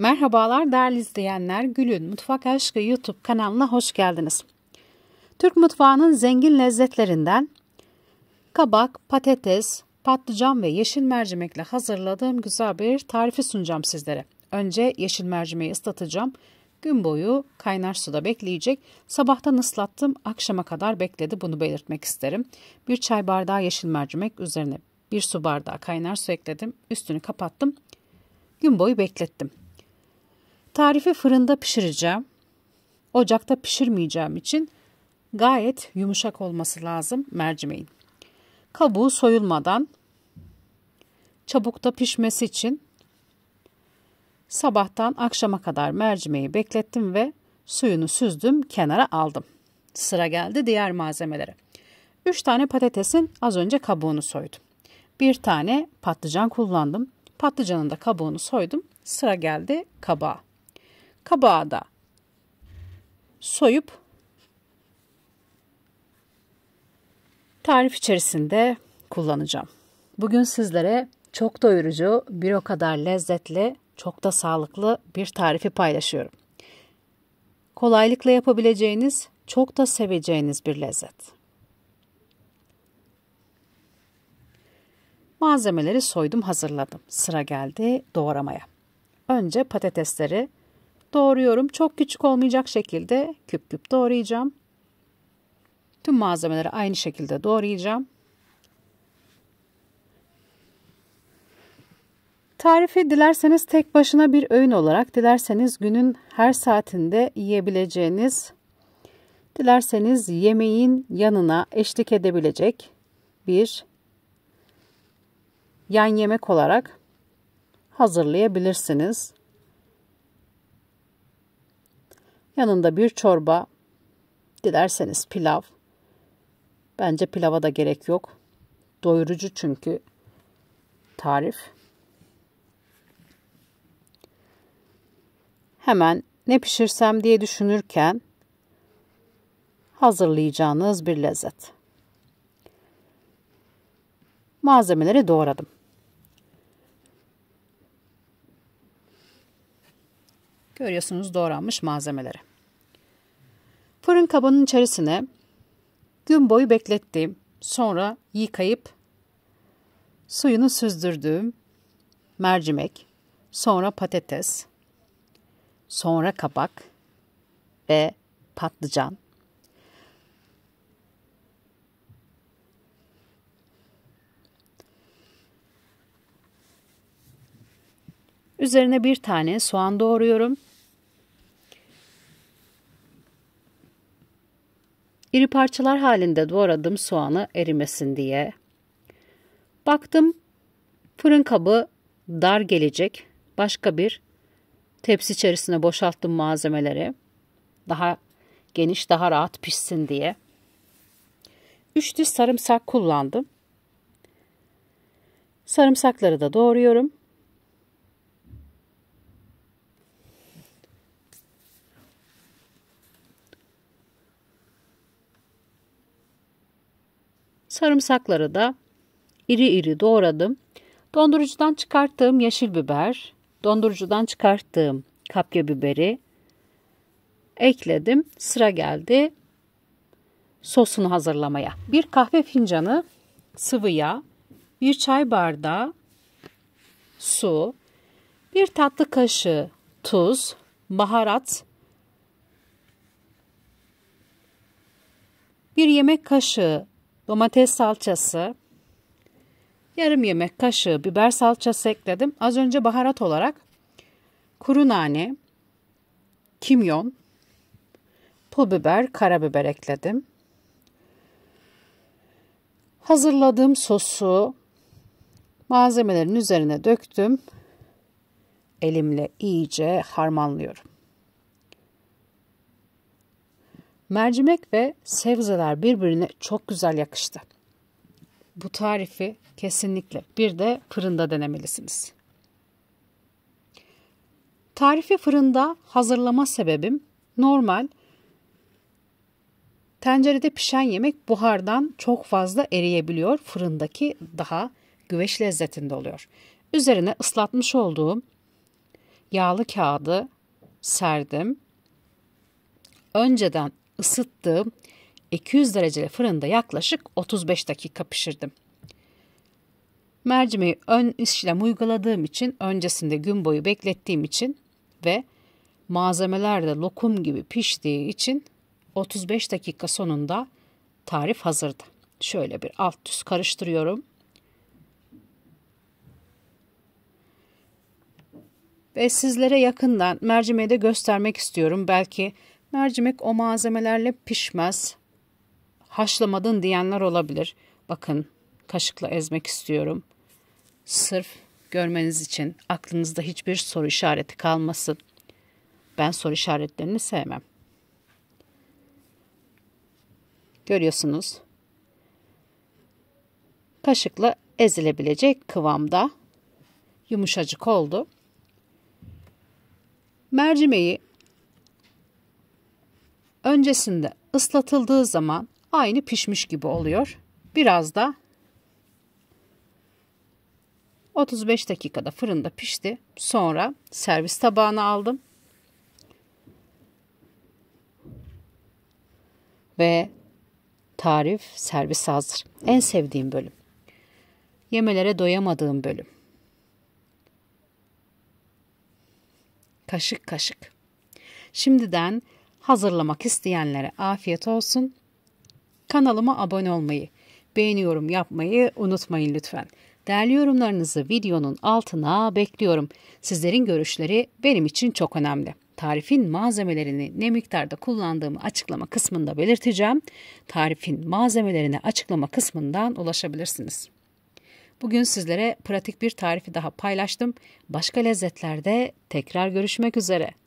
Merhabalar değerli izleyenler, Gül'ün Mutfak Aşkı YouTube kanalına hoş geldiniz. Türk mutfağının zengin lezzetlerinden kabak, patates, patlıcan ve yeşil mercimekle hazırladığım güzel bir tarifi sunacağım sizlere. Önce yeşil mercimeği ıslatacağım. Gün boyu kaynar suda bekleyecek. Sabahtan ıslattım, akşama kadar bekledi. Bunu belirtmek isterim. Bir çay bardağı yeşil mercimek üzerine bir su bardağı kaynar su ekledim. Üstünü kapattım. Gün boyu beklettim. Tarifi fırında pişireceğim. Ocakta pişirmeyeceğim için gayet yumuşak olması lazım mercimeğin. Kabuğu soyulmadan çabuk da pişmesi için sabahtan akşama kadar mercimeği beklettim ve suyunu süzdüm kenara aldım. Sıra geldi diğer malzemelere. 3 tane patatesin az önce kabuğunu soydum. 1 tane patlıcan kullandım. Patlıcanın da kabuğunu soydum. Sıra geldi kabağa. Kabağa da soyup tarif içerisinde kullanacağım. Bugün sizlere çok doyurucu, bir o kadar lezzetli, çok da sağlıklı bir tarifi paylaşıyorum. Kolaylıkla yapabileceğiniz, çok da seveceğiniz bir lezzet. Malzemeleri soydum, hazırladım. Sıra geldi doğramaya. Önce patatesleri doğruyorum. Çok küçük olmayacak şekilde küp küp doğrayacağım. Tüm malzemeleri aynı şekilde doğrayacağım. Tarifi dilerseniz tek başına bir öğün olarak, dilerseniz günün her saatinde yiyebileceğiniz, dilerseniz yemeğin yanına eşlik edebilecek bir yan yemek olarak hazırlayabilirsiniz. Yanında bir çorba, dilerseniz pilav. Bence pilava da gerek yok. Doyurucu çünkü tarif. Hemen ne pişirsem diye düşünürken hazırlayacağınız bir lezzet. Malzemeleri doğradım. Görüyorsunuz doğranmış malzemeleri. Fırın kabının içerisine gün boyu beklettiğim, sonra yıkayıp suyunu süzdürdüğüm mercimek, sonra patates, sonra kabak ve patlıcan. Üzerine bir tane soğan doğruyorum. İri parçalar halinde doğradım soğanı erimesin diye. Baktım fırın kabı dar gelecek. Başka bir tepsi içerisine boşalttım malzemeleri. Daha geniş, daha rahat pişsin diye. 3 diş sarımsak kullandım. Sarımsakları da doğruyorum. Sarımsakları da iri iri doğradım. Dondurucudan çıkarttığım yeşil biber, dondurucudan çıkarttığım kapya biberi ekledim. Sıra geldi sosunu hazırlamaya. Bir kahve fincanı sıvı yağ, bir çay bardağı su, bir tatlı kaşığı tuz, baharat, bir yemek kaşığı domates salçası, yarım yemek kaşığı biber salçası ekledim. Az önce baharat olarak kuru nane, kimyon, pul biber, karabiber ekledim. Hazırladığım sosu malzemelerin üzerine döktüm. Elimle iyice harmanlıyorum. Mercimek ve sebzeler birbirine çok güzel yakıştı. Bu tarifi kesinlikle bir de fırında denemelisiniz. Tarifi fırında hazırlama sebebim normal tencerede pişen yemek buhardan çok fazla eriyebiliyor. Fırındaki daha güveç lezzetinde oluyor. Üzerine ıslatmış olduğum yağlı kağıdı serdim. Önceden ısıttığım 200 dereceli fırında yaklaşık 35 dakika pişirdim. Mercimeği ön işlem uyguladığım için, öncesinde gün boyu beklettiğim için ve malzemeler de lokum gibi piştiği için 35 dakika sonunda tarif hazırdı. Şöyle bir alt düz karıştırıyorum. Ve sizlere yakından mercimeği de göstermek istiyorum. Belki Mercimek o malzemelerle pişmez. Haşlamadın diyenler olabilir. Bakın kaşıkla ezmek istiyorum. Sırf görmeniz için aklınızda hiçbir soru işareti kalmasın. Ben soru işaretlerini sevmem. Görüyorsunuz. Kaşıkla ezilebilecek kıvamda yumuşacık oldu. Mercimeği öncesinde ıslatıldığı zaman aynı pişmiş gibi oluyor. Biraz da 35 dakikada fırında pişti. Sonra servis tabağına aldım. Ve tarif servis hazır. En sevdiğim bölüm. Yemelere doyamadığım bölüm. Kaşık kaşık. Şimdiden hazırlamak isteyenlere afiyet olsun. Kanalıma abone olmayı, beğeni yorum yapmayı unutmayın lütfen. Değerli yorumlarınızı videonun altına bekliyorum. Sizlerin görüşleri benim için çok önemli. Tarifin malzemelerini ne miktarda kullandığımı açıklama kısmında belirteceğim. Tarifin malzemelerini açıklama kısmından ulaşabilirsiniz. Bugün sizlere pratik bir tarifi daha paylaştım. Başka lezzetlerde tekrar görüşmek üzere.